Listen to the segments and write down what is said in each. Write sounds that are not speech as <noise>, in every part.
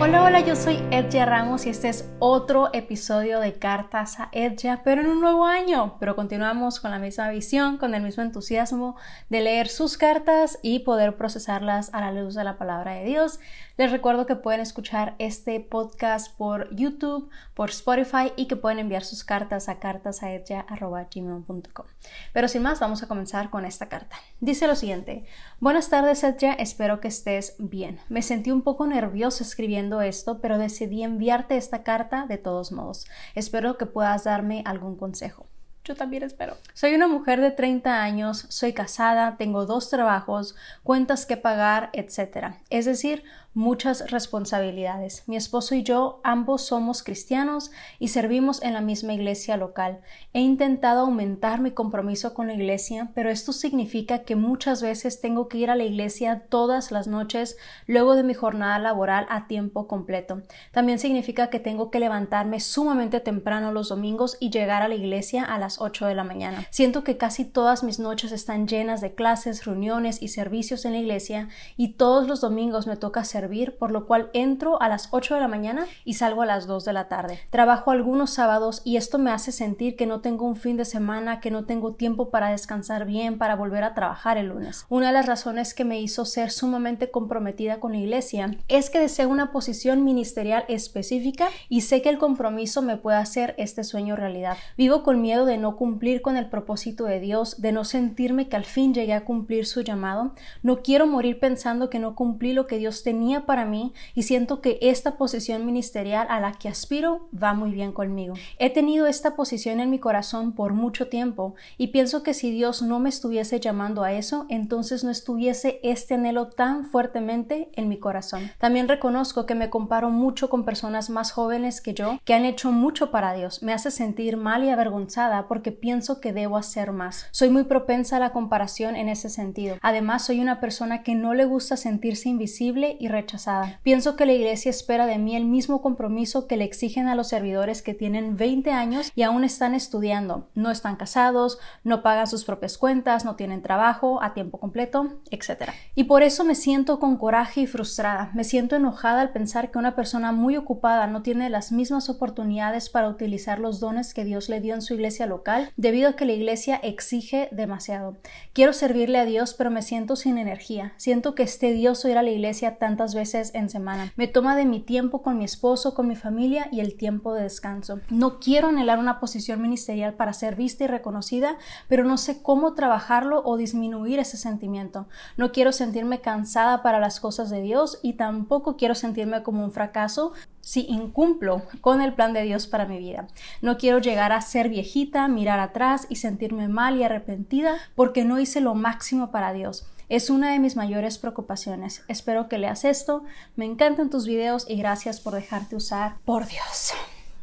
Hola, hola, yo soy Edja Ramos y este es otro episodio de Cartas a Edja, pero en un nuevo año. Pero continuamos con la misma visión, con el mismo entusiasmo de leer sus cartas y poder procesarlas a la luz de la palabra de Dios. Les recuerdo que pueden escuchar este podcast por YouTube, por Spotify y que pueden enviar sus cartas a cartasaedja.com. Pero sin más, vamos a comenzar con esta carta. Dice lo siguiente: Buenas tardes, Edja, espero que estés bien. Me sentí un poco nervioso escribiendo esto, pero decidí enviarte esta carta de todos modos. Espero que puedas darme algún consejo. Yo también espero. Soy una mujer de 30 años, soy casada, tengo dos trabajos, cuentas que pagar, etc. Es decir, muchas responsabilidades. Mi esposo y yo ambos somos cristianos y servimos en la misma iglesia local. He intentado aumentar mi compromiso con la iglesia, pero esto significa que muchas veces tengo que ir a la iglesia todas las noches luego de mi jornada laboral a tiempo completo. También significa que tengo que levantarme sumamente temprano los domingos y llegar a la iglesia a las 8 de la mañana. Siento que casi todas mis noches están llenas de clases, reuniones y servicios en la iglesia y todos los domingos me toca servir, por lo cual entro a las 8 de la mañana y salgo a las 2 de la tarde. Trabajo algunos sábados y esto me hace sentir que no tengo un fin de semana, que no tengo tiempo para descansar bien, para volver a trabajar el lunes. Una de las razones que me hizo ser sumamente comprometida con la iglesia es que deseo una posición ministerial específica y sé que el compromiso me puede hacer este sueño realidad. Vivo con miedo de no cumplir con el propósito de Dios, de no sentirme que al fin llegué a cumplir su llamado. No quiero morir pensando que no cumplí lo que Dios tenía para mí y siento que esta posición ministerial a la que aspiro va muy bien conmigo. He tenido esta posición en mi corazón por mucho tiempo y pienso que si Dios no me estuviese llamando a eso, entonces no estuviese este anhelo tan fuertemente en mi corazón. También reconozco que me comparo mucho con personas más jóvenes que yo que han hecho mucho para Dios. Me hace sentir mal y avergonzada por porque pienso que debo hacer más. Soy muy propensa a la comparación en ese sentido. Además, soy una persona que no le gusta sentirse invisible y rechazada. Pienso que la iglesia espera de mí el mismo compromiso que le exigen a los servidores que tienen 20 años y aún están estudiando. No están casados, no pagan sus propias cuentas, no tienen trabajo a tiempo completo, etc. Y por eso me siento con coraje y frustrada. Me siento enojada al pensar que una persona muy ocupada no tiene las mismas oportunidades para utilizar los dones que Dios le dio en su iglesia local debido a que la iglesia exige demasiado. Quiero servirle a Dios, pero me siento sin energía. Siento que es tedioso ir a la iglesia tantas veces en semana. Me toma de mi tiempo con mi esposo, con mi familia y el tiempo de descanso. No quiero anhelar una posición ministerial para ser vista y reconocida, pero no sé cómo trabajarlo o disminuir ese sentimiento. No quiero sentirme cansada para las cosas de Dios y tampoco quiero sentirme como un fracaso si incumplo con el plan de Dios para mi vida. No quiero llegar a ser viejita, mirar atrás y sentirme mal y arrepentida porque no hice lo máximo para Dios. Es una de mis mayores preocupaciones. Espero que leas esto. Me encantan tus videos y gracias por dejarte usar por Dios.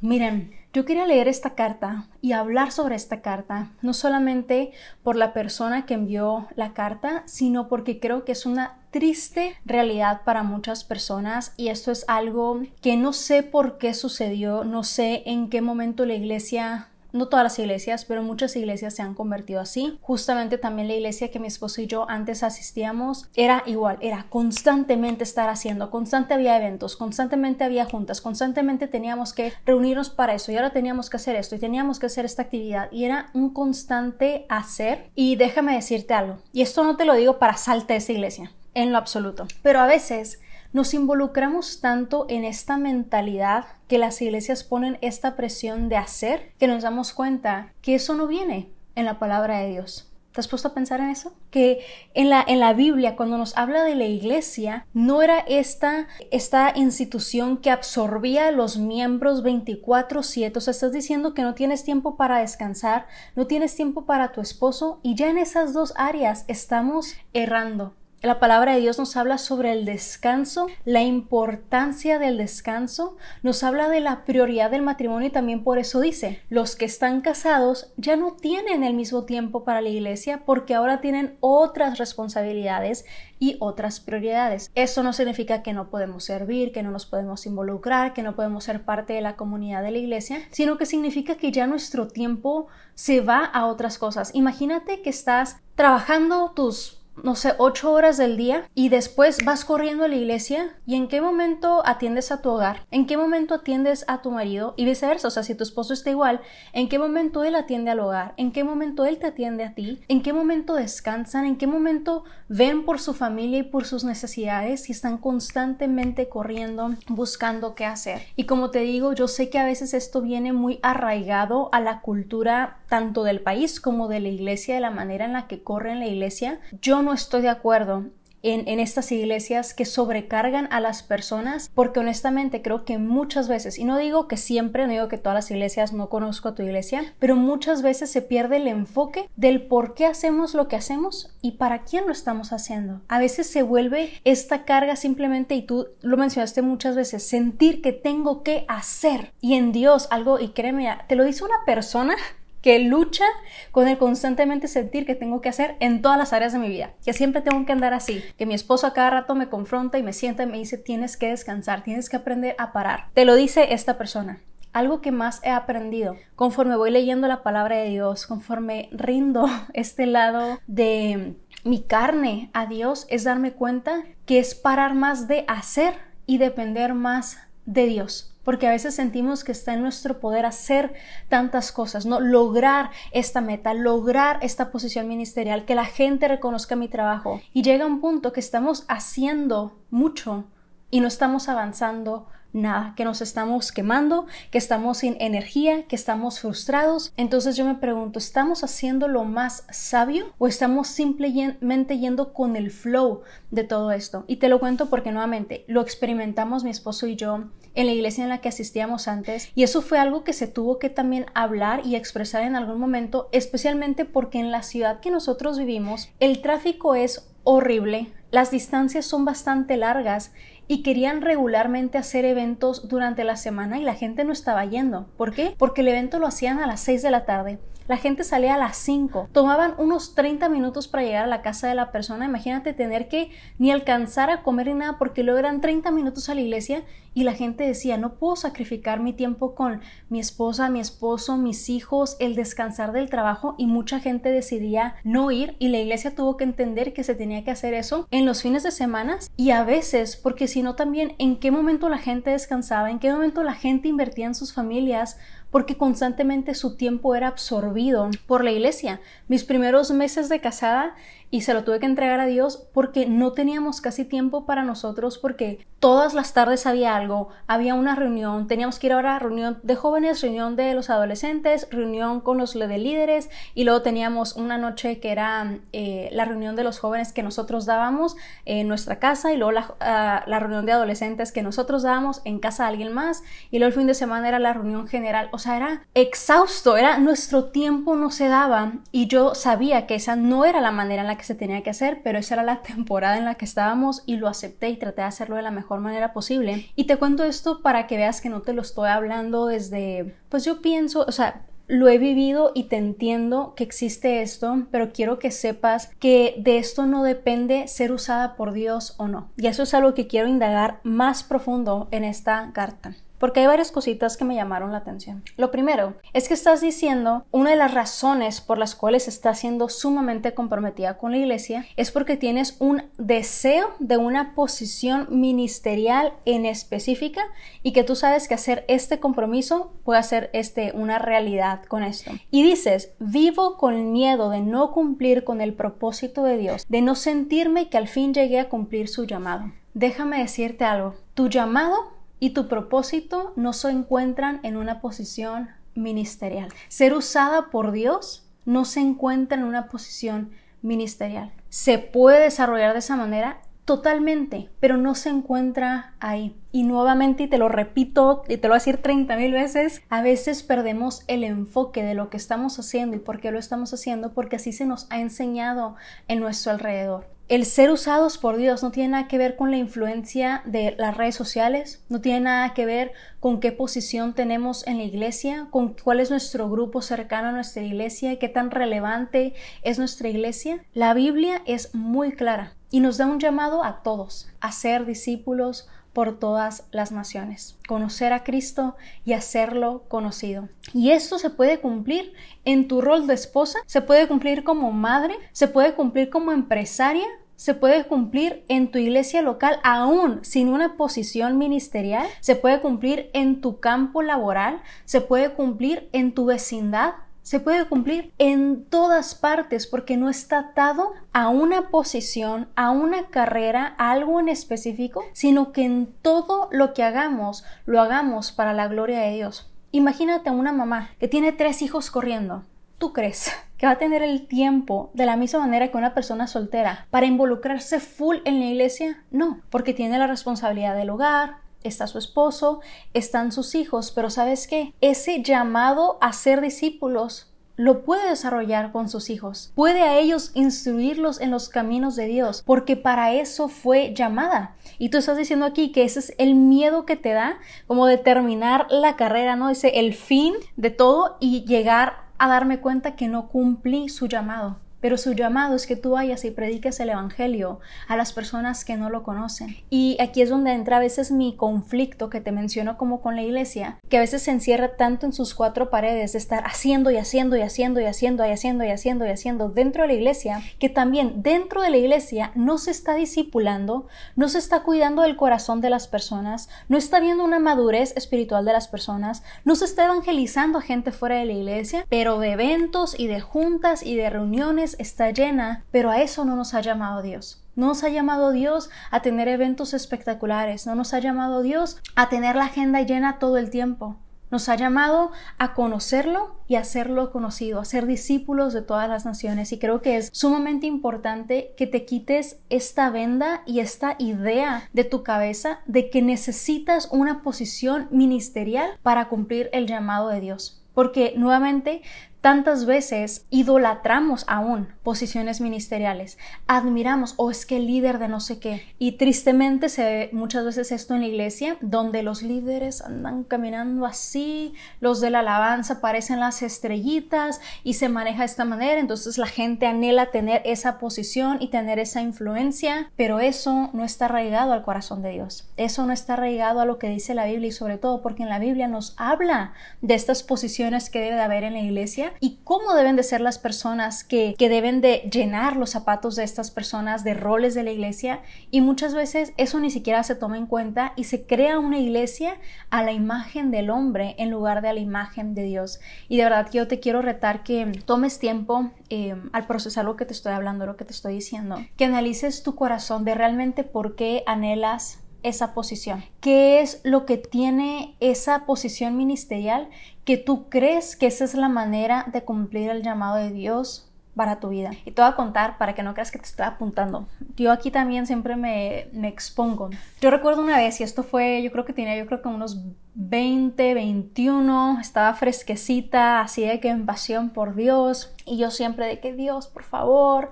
Miren, yo quería leer esta carta y hablar sobre esta carta, no solamente por la persona que envió la carta, sino porque creo que es una triste realidad para muchas personas y esto es algo que no sé por qué sucedió, no sé en qué momento la iglesia no todas las iglesias, pero muchas iglesias se han convertido así. Justamente también la iglesia que mi esposo y yo antes asistíamos era igual, era constantemente estar haciendo, constante había eventos, constantemente había juntas, constantemente teníamos que reunirnos para eso y ahora teníamos que hacer esto y teníamos que hacer esta actividad y era un constante hacer. Y déjame decirte algo, y esto no te lo digo para salte de esa iglesia, en lo absoluto, pero a veces nos involucramos tanto en esta mentalidad que las iglesias ponen esta presión de hacer que nos damos cuenta que eso no viene en la palabra de Dios. ¿Te has puesto a pensar en eso? Que en la, en la Biblia, cuando nos habla de la iglesia, no era esta, esta institución que absorbía a los miembros 24-7. O sea, estás diciendo que no tienes tiempo para descansar, no tienes tiempo para tu esposo, y ya en esas dos áreas estamos errando. La palabra de Dios nos habla sobre el descanso, la importancia del descanso, nos habla de la prioridad del matrimonio y también por eso dice, los que están casados ya no tienen el mismo tiempo para la iglesia porque ahora tienen otras responsabilidades y otras prioridades. Eso no significa que no podemos servir, que no nos podemos involucrar, que no podemos ser parte de la comunidad de la iglesia, sino que significa que ya nuestro tiempo se va a otras cosas. Imagínate que estás trabajando tus no sé, ocho horas del día y después vas corriendo a la iglesia y en qué momento atiendes a tu hogar, en qué momento atiendes a tu marido y viceversa, o sea, si tu esposo está igual, en qué momento él atiende al hogar, en qué momento él te atiende a ti, en qué momento descansan, en qué momento ven por su familia y por sus necesidades y están constantemente corriendo buscando qué hacer. Y como te digo, yo sé que a veces esto viene muy arraigado a la cultura tanto del país como de la iglesia, de la manera en la que corren la iglesia. Yo no estoy de acuerdo en, estas iglesias que sobrecargan a las personas, porque honestamente creo que muchas veces, y no digo que siempre, no digo que todas las iglesias, no conozco a tu iglesia, pero muchas veces se pierde el enfoque del por qué hacemos lo que hacemos y para quién lo estamos haciendo. A veces se vuelve esta carga simplemente, y tú lo mencionaste muchas veces, sentir que tengo que hacer y en Dios algo, y créeme, te lo dice una persona que lucha con el constantemente sentir que tengo que hacer en todas las áreas de mi vida, que siempre tengo que andar así, que mi esposo a cada rato me confronta y me sienta y me dice tienes que descansar, tienes que aprender a parar. Te lo dice esta persona. Algo que más he aprendido conforme voy leyendo la palabra de Dios, conforme rindo <laughs> este lado de mi carne a Dios, es darme cuenta que es parar más de hacer y depender más de Dios. Porque a veces sentimos que está en nuestro poder hacer tantas cosas, ¿no? Lograr esta meta, lograr esta posición ministerial, que la gente reconozca mi trabajo. Y llega un punto que estamos haciendo mucho y no estamos avanzando nada, que nos estamos quemando, que estamos sin energía, que estamos frustrados. Entonces yo me pregunto, ¿estamos haciendo lo más sabio o estamos simplemente yendo con el flow de todo esto? Y te lo cuento porque nuevamente lo experimentamos mi esposo y yo en la iglesia en la que asistíamos antes y eso fue algo que se tuvo que también hablar y expresar en algún momento, especialmente porque en la ciudad que nosotros vivimos el tráfico es horrible, las distancias son bastante largas y querían regularmente hacer eventos durante la semana y la gente no estaba yendo. ¿Por qué? Porque el evento lo hacían a las 6 de la tarde, la gente salía a las 5. Tomaban unos 30 minutos para llegar a la casa de la persona. Imagínate tener que ni alcanzar a comer ni nada porque luego eran 30 minutos a la iglesia y la gente decía, no puedo sacrificar mi tiempo con mi esposa, mi esposo, mis hijos, el descansar del trabajo y mucha gente decidía no ir y la iglesia tuvo que entender que se tenía que hacer eso en los fines de semana y a veces porque si no también en qué momento la gente descansaba, en qué momento la gente invertía en sus familias porque constantemente su tiempo era absorbido por la iglesia. Mis primeros meses de casada y se lo tuve que entregar a Dios porque no teníamos casi tiempo para nosotros porque todas las tardes había algo, había una reunión, teníamos que ir ahora a reunión de jóvenes, reunión de los adolescentes, reunión con los líderes y luego teníamos una noche que era eh, la reunión de los jóvenes que nosotros dábamos en nuestra casa y luego la, ah, la reunión de adolescentes que nosotros dábamos en casa de alguien más y luego el fin de semana era la reunión general, o sea, era exhausto, era nuestro tiempo no se daba y yo sabía que esa no era la manera en la que se tenía que hacer, pero esa era la <laughs> temporada en la que estábamos y lo acepté y traté de hacerlo de la mejor manera posible. Y te cuento esto para que veas que no te lo estoy hablando desde, pues yo pienso, o sea, lo he vivido y te entiendo que existe esto, pero quiero que sepas que de esto no depende ser usada por Dios o no. Y eso es algo que quiero indagar más profundo en esta carta porque hay varias cositas que me llamaron la atención. Lo primero es que estás diciendo una de las razones por las cuales estás siendo sumamente comprometida con la iglesia es porque tienes un deseo de una posición ministerial en específica y que tú sabes que hacer este compromiso puede hacer este una realidad con esto. Y dices, vivo con miedo de no cumplir con el propósito de Dios, de no sentirme que al fin llegué a cumplir su llamado. Déjame decirte algo, tu llamado y tu propósito no se encuentran en una posición ministerial. Ser usada por Dios no se encuentra en una posición ministerial. Se puede desarrollar de esa manera totalmente, pero no se encuentra ahí. Y nuevamente, y te lo repito, y te lo voy a decir 30 mil veces, a veces perdemos el enfoque de lo que estamos haciendo y por qué lo estamos haciendo, porque así se nos ha enseñado en nuestro alrededor el ser usados por Dios no tiene nada que ver con la influencia de las redes sociales, no tiene nada que ver con qué posición tenemos en la iglesia, con cuál es nuestro grupo cercano a nuestra iglesia, qué tan relevante es nuestra iglesia. La Biblia es muy clara y nos da un llamado a todos a ser discípulos por todas las naciones, conocer a Cristo y hacerlo conocido. Y esto se puede cumplir en tu rol de esposa, se puede cumplir como madre, se puede cumplir como empresaria, se puede cumplir en tu iglesia local aún sin una posición ministerial, se puede cumplir en tu campo laboral, se puede cumplir en tu vecindad, se puede cumplir en todas partes porque no está atado a una posición, a una carrera, a algo en específico, sino que en todo lo que hagamos, lo hagamos para la gloria de Dios. Imagínate a una mamá que tiene tres hijos corriendo. ¿Tú crees que va a tener el tiempo de la misma manera que una persona soltera para involucrarse full en la iglesia? No, porque tiene la responsabilidad del hogar, está su esposo, están sus hijos, pero ¿sabes qué? Ese llamado a ser discípulos lo puede desarrollar con sus hijos, puede a ellos instruirlos en los caminos de Dios, porque para eso fue llamada. Y tú estás diciendo aquí que ese es el miedo que te da, como de terminar la carrera, ¿no? Dice el fin de todo y llegar a darme cuenta que no cumplí su llamado. Pero su llamado es que tú vayas y prediques el Evangelio a las personas que no lo conocen. Y aquí es donde entra a veces mi conflicto que te menciono como con la iglesia, que a veces se encierra tanto en sus cuatro paredes de estar haciendo y haciendo y haciendo y haciendo y haciendo y haciendo y haciendo dentro de la iglesia, que también dentro de la iglesia no se está discipulando, no se está cuidando del corazón de las personas, no está viendo una madurez espiritual de las personas, no se está evangelizando a gente fuera de la iglesia, pero de eventos y de juntas y de reuniones está llena, pero a eso no nos ha llamado Dios. No nos ha llamado Dios a tener eventos espectaculares, no nos ha llamado Dios a tener la agenda llena todo el tiempo. Nos ha llamado a conocerlo y a hacerlo conocido, a ser discípulos de todas las naciones. Y creo que es sumamente importante que te quites esta venda y esta idea de tu cabeza de que necesitas una posición ministerial para cumplir el llamado de Dios. Porque nuevamente Tantas veces idolatramos aún posiciones ministeriales, admiramos, o oh, es que el líder de no sé qué. Y tristemente se ve muchas veces esto en la iglesia, donde los líderes andan caminando así, los de la alabanza parecen las estrellitas y se maneja de esta manera, entonces la gente anhela tener esa posición y tener esa influencia, pero eso no está arraigado al corazón de Dios, eso no está arraigado a lo que dice la Biblia y sobre todo porque en la Biblia nos habla de estas posiciones que debe de haber en la iglesia y cómo deben de ser las personas que, que deben de llenar los zapatos de estas personas de roles de la iglesia y muchas veces eso ni siquiera se toma en cuenta y se crea una iglesia a la imagen del hombre en lugar de a la imagen de Dios. Y de verdad que yo te quiero retar que tomes tiempo eh, al procesar lo que te estoy hablando, lo que te estoy diciendo, que analices tu corazón de realmente por qué anhelas esa posición. ¿Qué es lo que tiene esa posición ministerial que tú crees que esa es la manera de cumplir el llamado de Dios para tu vida. Y te voy a contar para que no creas que te estoy apuntando. Yo aquí también siempre me, me, expongo. Yo recuerdo una vez, y esto fue, yo creo que tenía, yo creo que unos 20, 21, estaba fresquecita, así de que en pasión por Dios. Y yo siempre de que Dios, por favor,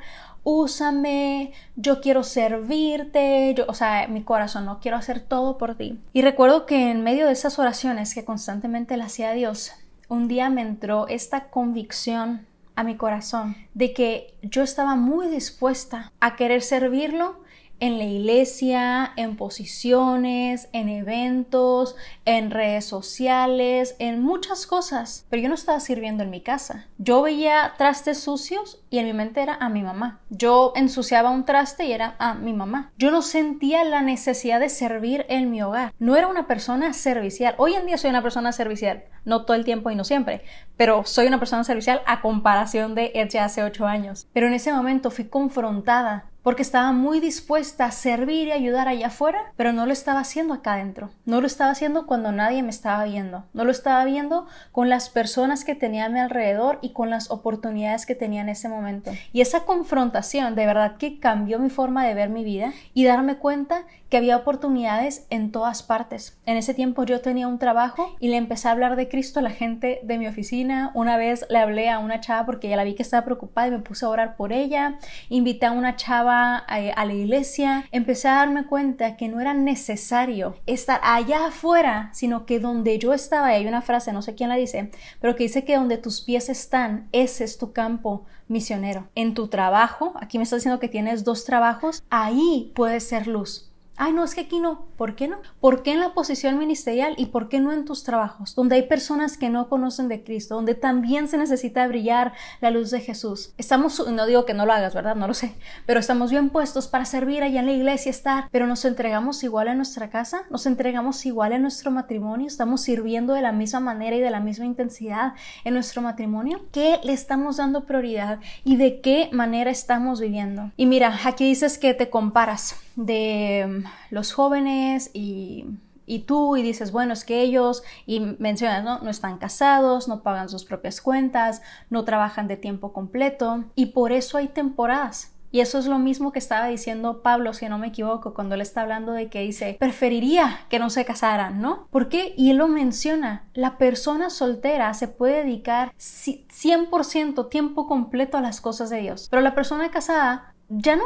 úsame, yo quiero servirte, yo, o sea, mi corazón, no quiero hacer todo por ti. Y recuerdo que en medio de esas oraciones que constantemente le hacía a Dios, un día me entró esta convicción a mi corazón de que yo estaba muy dispuesta a querer servirlo en la iglesia, en posiciones, en eventos, en redes sociales, en muchas cosas, pero yo no estaba sirviendo en mi casa. Yo veía trastes sucios y en mi mente era a mi mamá. Yo ensuciaba un traste y era a mi mamá. Yo no sentía la necesidad de servir en mi hogar. No era una persona servicial. Hoy en día soy una persona servicial, no todo el tiempo y no siempre, pero soy una persona servicial a comparación de hace ocho años. Pero en ese momento fui confrontada porque estaba muy dispuesta a servir y ayudar allá afuera, pero no lo estaba haciendo acá adentro. No lo estaba haciendo cuando nadie me estaba viendo. No lo estaba viendo con las personas que tenía a mi alrededor y con las oportunidades que tenía en ese momento. Y esa confrontación de verdad que cambió mi forma de ver mi vida y darme cuenta que había oportunidades en todas partes. En ese tiempo yo tenía un trabajo y le empecé a hablar de Cristo a la gente de mi oficina. Una vez le hablé a una chava porque ya la vi que estaba preocupada y me puse a orar por ella. Invité a una chava eh, a, la iglesia, empecé a darme cuenta que no era necesario estar allá afuera, sino que donde yo estaba, hay una frase, no sé quién la dice, pero que dice que donde tus pies están, ese es tu campo misionero. En tu trabajo, aquí me está diciendo que tienes dos trabajos, ahí puedes ser luz ay, no, es que aquí no. ¿Por qué no? ¿Por qué en la posición ministerial y por qué no en tus trabajos? Donde hay personas que no conocen de Cristo, donde también se necesita brillar la luz de Jesús. Estamos, no digo que no lo hagas, ¿verdad? No lo sé, pero estamos bien puestos para servir allá en la iglesia, estar, pero nos entregamos igual a nuestra casa, nos entregamos igual a nuestro matrimonio, estamos sirviendo de la misma manera y de la misma intensidad en nuestro matrimonio. ¿Qué le estamos dando prioridad y de qué manera estamos viviendo? Y mira, aquí dices que te comparas de los jóvenes y, y tú y dices, bueno, es que ellos, y mencionas, ¿no? No están casados, no pagan sus propias cuentas, no trabajan de tiempo completo y por eso hay temporadas. Y eso es lo mismo que estaba diciendo Pablo, si no me equivoco, cuando le está hablando de que dice, preferiría que no se casaran, ¿no? ¿Por qué? Y él lo menciona, la persona soltera se puede dedicar 100% tiempo completo a las cosas de Dios, pero la persona casada ya no,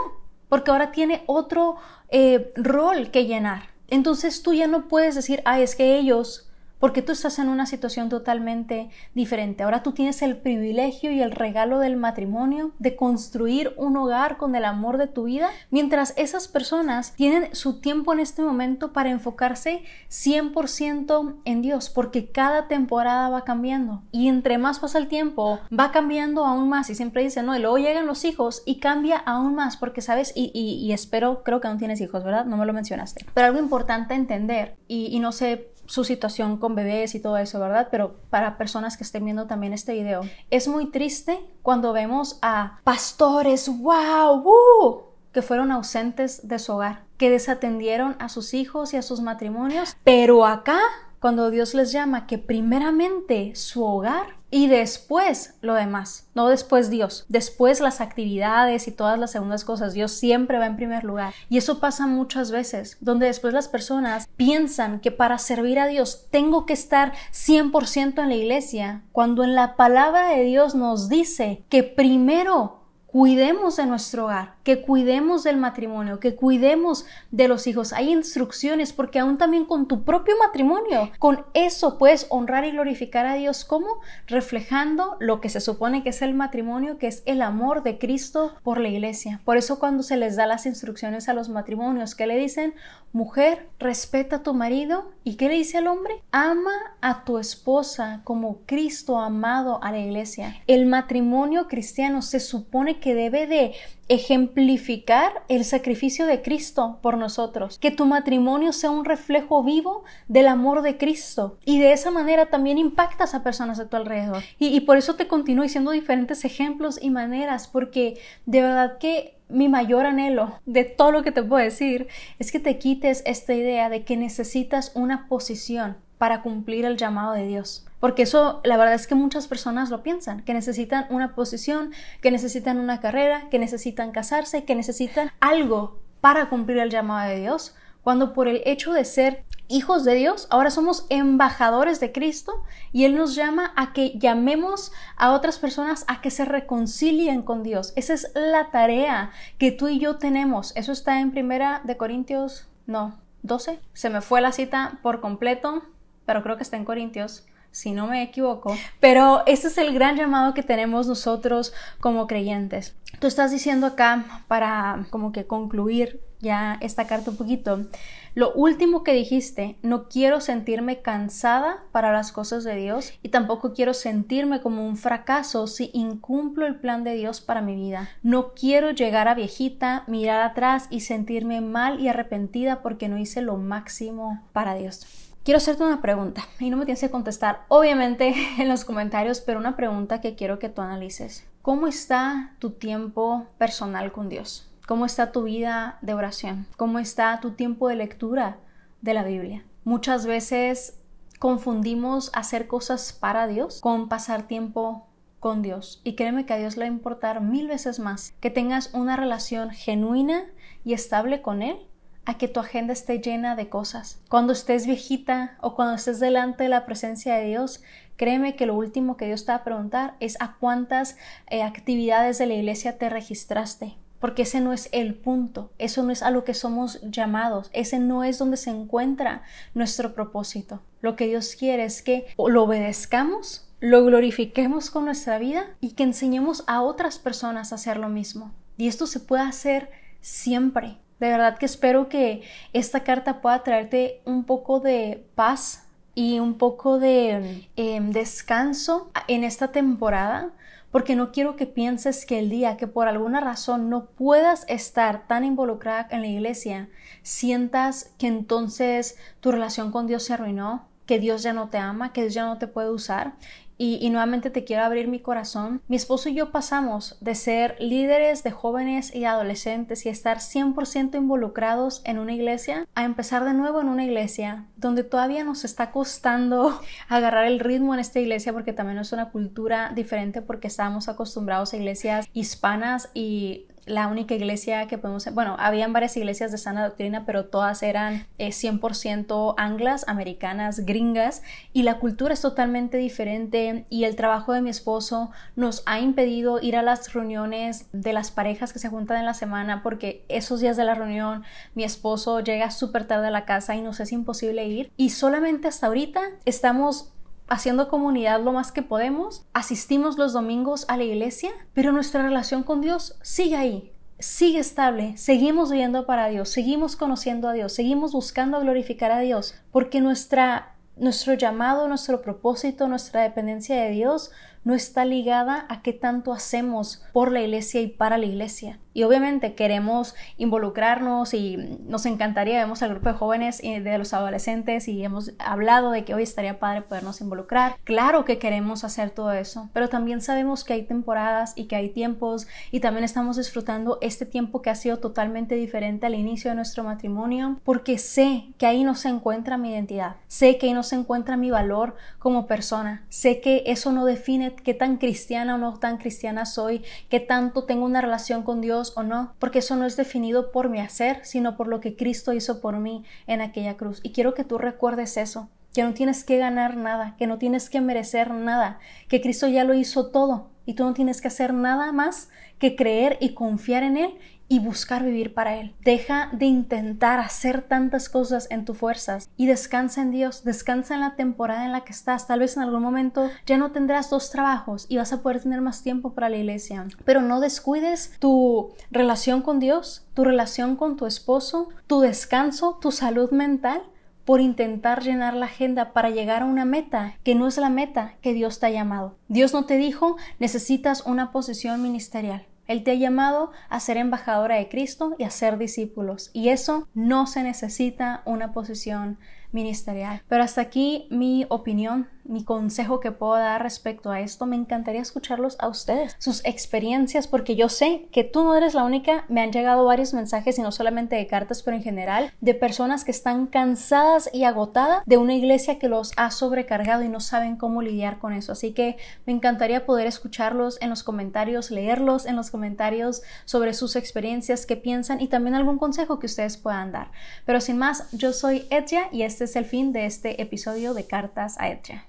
porque ahora tiene otro eh, rol que llenar. Entonces tú ya no puedes decir, ay, es que ellos porque tú estás en una situación totalmente diferente. Ahora tú tienes el privilegio y el regalo del matrimonio de construir un hogar con el amor de tu vida, mientras esas personas tienen su tiempo en este momento para enfocarse 100% en Dios, porque cada temporada va cambiando y entre más pasa el tiempo va cambiando aún más y siempre dicen, no, y luego llegan los hijos y cambia aún más, porque sabes, y, espero, creo que aún tienes hijos, ¿verdad? No me lo mencionaste. Pero algo importante a entender, y, y no sé su situación con bebés y todo eso, ¿verdad? Pero para personas que estén viendo también este video, es muy triste cuando vemos a pastores, wow, uh! que fueron ausentes de su hogar, que desatendieron a sus hijos y a sus matrimonios, pero acá cuando Dios les llama que primeramente su hogar y después lo demás, no después Dios, después las actividades y todas las segundas cosas, Dios siempre va en primer lugar. Y eso pasa muchas veces, donde después las personas piensan que para servir a Dios tengo que estar 100% en la iglesia, cuando en la palabra de Dios nos dice que primero cuidemos de nuestro hogar, que cuidemos del matrimonio, que cuidemos de los hijos. Hay instrucciones porque aún también con tu propio matrimonio, con eso puedes honrar y glorificar a Dios como reflejando lo que se supone que es el matrimonio, que es el amor de Cristo por la iglesia. Por eso cuando se les da las instrucciones a los matrimonios, ¿qué le dicen? Mujer, respeta a tu marido. ¿Y qué le dice al hombre? Ama a tu esposa como Cristo amado a la iglesia. El matrimonio cristiano se supone que debe de ejemplificar el sacrificio de Cristo por nosotros. Que tu matrimonio sea un reflejo vivo del amor de Cristo. Y de esa manera también impactas a personas a tu alrededor. Y, y por eso te continúo diciendo diferentes ejemplos y maneras, porque de verdad que mi mayor anhelo de todo lo que te puedo decir es que te quites esta idea de que necesitas una posición para cumplir el llamado de Dios. Porque eso, la verdad es que muchas personas lo piensan, que necesitan una posición, que necesitan una carrera, que necesitan casarse, que necesitan algo para cumplir el llamado de Dios cuando por el hecho de ser hijos de Dios, ahora somos embajadores de Cristo y Él nos llama a que llamemos a otras personas a que se reconcilien con Dios. Esa es la tarea que tú y yo tenemos. Eso está en Primera de Corintios, no, 12. Se me fue la cita por completo, pero creo que está en Corintios si no me equivoco. Pero ese es el gran llamado que tenemos nosotros como creyentes. Tú estás diciendo acá para como que concluir ya esta carta un poquito. Lo último que dijiste, no quiero sentirme cansada para las cosas de Dios y tampoco quiero sentirme como un fracaso si incumplo el plan de Dios para mi vida. No quiero llegar a viejita, mirar atrás y sentirme mal y arrepentida porque no hice lo máximo para Dios. Quiero hacerte una pregunta y no me tienes que contestar obviamente <laughs> en los comentarios, pero una pregunta que quiero que tú analices. ¿Cómo está tu tiempo personal con Dios? ¿Cómo está tu vida de oración? ¿Cómo está tu tiempo de lectura de la Biblia? Muchas veces confundimos hacer cosas para Dios con pasar tiempo con Dios. Y créeme que a Dios le va a importar mil veces más que tengas una relación genuina y estable con Él a que tu agenda esté llena de cosas. Cuando estés viejita o cuando estés delante de la presencia de Dios, créeme que lo último que Dios te va a preguntar es a cuántas eh, actividades de la iglesia te registraste porque ese no es el punto, eso no es a lo que somos llamados, ese no es donde se encuentra nuestro propósito. Lo que Dios quiere es que lo obedezcamos, lo glorifiquemos con nuestra vida y que enseñemos a otras personas a hacer lo mismo. Y esto se puede hacer siempre. De verdad que espero que esta carta pueda traerte un poco de paz y un poco de mm. em, descanso en esta temporada porque no quiero que pienses que el día que por alguna razón no puedas estar tan involucrada en la iglesia, sientas que entonces tu relación con Dios se arruinó, que Dios ya no te ama, que Dios ya no te puede usar. Y, nuevamente te quiero abrir mi corazón. Mi esposo y yo pasamos de ser líderes de jóvenes y adolescentes y estar 100% involucrados en una iglesia a empezar de nuevo en una iglesia donde todavía nos está costando <laughs> agarrar el ritmo en esta iglesia porque también es una cultura diferente porque estábamos acostumbrados a iglesias hispanas y la única iglesia que podemos, bueno, habían varias iglesias de sana doctrina, pero todas eran 100% eh, anglas, americanas, gringas, y la cultura es totalmente diferente y el trabajo de mi esposo nos ha impedido ir a las reuniones de las parejas que se juntan en la semana porque esos días de la reunión mi esposo llega súper tarde a la casa y nos es imposible ir y solamente hasta ahorita estamos haciendo comunidad lo más que podemos, asistimos los domingos a la iglesia, pero nuestra relación con Dios sigue ahí, sigue estable, seguimos viviendo para Dios, seguimos conociendo a Dios, seguimos buscando glorificar a Dios, porque nuestra, nuestro llamado, nuestro propósito, nuestra dependencia de Dios no está ligada a qué tanto hacemos por la iglesia y para la iglesia. Y obviamente queremos involucrarnos y nos encantaría, vemos al grupo de jóvenes y de los adolescentes y hemos hablado de que hoy estaría padre podernos involucrar. Claro que queremos hacer todo eso, pero también sabemos que hay temporadas y que hay tiempos y también estamos disfrutando este tiempo que ha sido totalmente diferente al inicio de nuestro matrimonio porque sé que ahí no se encuentra mi identidad, sé que ahí no se encuentra mi valor como persona, sé que eso no define qué, tan cristiana o no tan cristiana soy, qué tanto tengo una relación con Dios o no, porque eso no es definido por mi hacer, sino por lo que Cristo hizo por mí en aquella cruz. Y quiero que tú recuerdes eso que no tienes que ganar nada, que no tienes que merecer nada, que Cristo ya lo hizo todo y tú no tienes que hacer nada más que creer y confiar en Él y buscar vivir para Él. Deja de intentar hacer tantas cosas en tus fuerzas y descansa en Dios, descansa en la temporada en la que estás. Tal vez en algún momento ya no tendrás dos trabajos y vas a poder tener más tiempo para la iglesia, pero no descuides tu relación con Dios, tu relación con tu esposo, tu descanso, tu salud mental por intentar llenar la agenda para llegar a una meta que no es la meta que Dios te ha llamado. Dios no te dijo necesitas una posición ministerial. Él te ha llamado a ser embajadora de Cristo y a ser discípulos. Y eso no se necesita una posición ministerial. Pero hasta aquí mi opinión, mi consejo que puedo dar respecto a esto. Me encantaría escucharlos a ustedes, sus experiencias, porque yo sé que tú no eres la única. Me han llegado varios mensajes y no solamente de cartas, pero en general de personas que están cansadas y agotadas de una iglesia que los ha sobrecargado y no saben cómo lidiar con eso. Así que me encantaría poder escucharlos en los comentarios, leerlos en los comentarios sobre sus experiencias, qué piensan y también algún consejo que ustedes puedan dar. Pero sin más, yo soy Etia y este este es el fin de este episodio de Cartas a Etria.